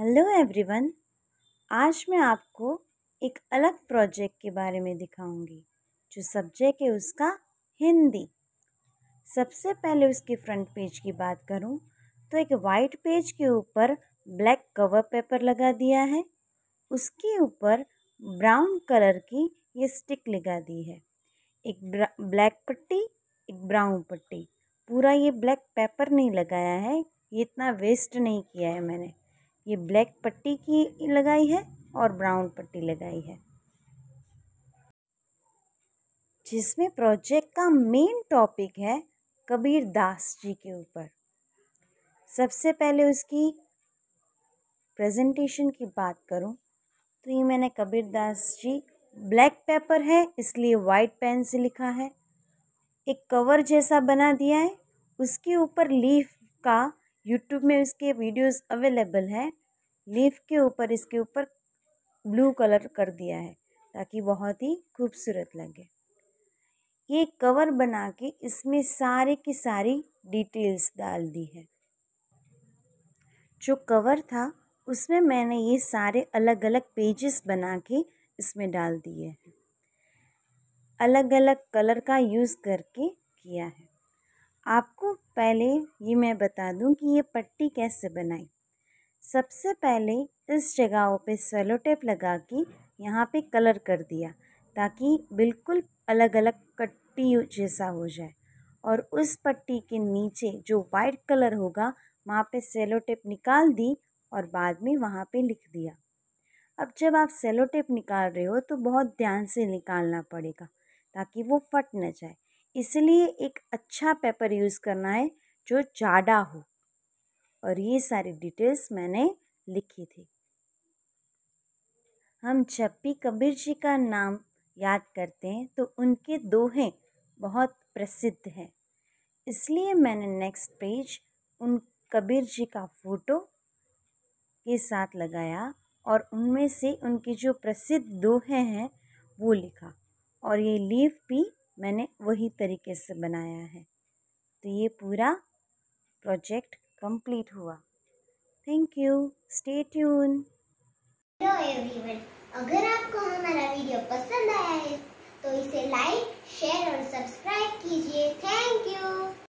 hello everyone आज मैं आपको एक अलग प्रोजेक्ट के बारे में दिखाऊंगी जो सब्जेक्ट है उसका हिंदी सबसे पहले उसके फ्रंट पेज की बात करूं तो एक वाइट पेज के ऊपर ब्लैक कवर पेपर लगा दिया है उसके ऊपर ब्राउन कलर की ये स्टिक लगा दी है एक ब्लैक पट्टी एक ब्राउन पट्टी पूरा ये ब्लैक पेपर नहीं लगाया है ये इतना वेस्ट नहीं किया है मैंने ये ब्लैक पट्टी की लगाई है और ब्राउन पट्टी लगाई है जिसमें प्रोजेक्ट का मेन टॉपिक है कबीर दास जी के ऊपर सबसे पहले उसकी प्रेजेंटेशन की बात करूं तो ये मैंने कबीर दास जी ब्लैक पेपर है इसलिए वाइट पेन से लिखा है एक कवर जैसा बना दिया है उसके ऊपर लीफ का यूट्यूब में इसके वीडियोस अवेलेबल हैं लीफ के ऊपर इसके ऊपर ब्लू कलर कर दिया है ताकि बहुत ही खूबसूरत लगे ये कवर बना के इसमें सारे की सारी डिटेल्स डाल दी है जो कवर था उसमें मैंने ये सारे अलग अलग पेजेस बना के इसमें डाल दिए हैं अलग अलग कलर का यूज़ करके किया है आपको पहले ये मैं बता दूं कि ये पट्टी कैसे बनाई सबसे पहले इस जगहों पे सेलो टेप लगा के यहाँ पे कलर कर दिया ताकि बिल्कुल अलग अलग कट्टी जैसा हो जाए और उस पट्टी के नीचे जो वाइट कलर होगा वहाँ पे सेलो टेप निकाल दी और बाद में वहाँ पे लिख दिया अब जब आप सेलो टेप निकाल रहे हो तो बहुत ध्यान से निकालना पड़ेगा ताकि वो फट न जाए इसलिए एक अच्छा पेपर यूज़ करना है जो जाडा हो और ये सारी डिटेल्स मैंने लिखी थी हम जब भी कबीर जी का नाम याद करते हैं तो उनके दोहे बहुत प्रसिद्ध हैं इसलिए मैंने नेक्स्ट पेज उन कबीर जी का फ़ोटो के साथ लगाया और उनमें से उनके जो प्रसिद्ध दोहे हैं वो लिखा और ये लीफ भी मैंने वही तरीके से बनाया है तो ये पूरा प्रोजेक्ट कंप्लीट हुआ thank you stay tune hello everyone अगर आपको हमारा वीडियो पसंद आया है तो इसे लाइक शेयर और सब्सक्राइब कीजिए थैंक यू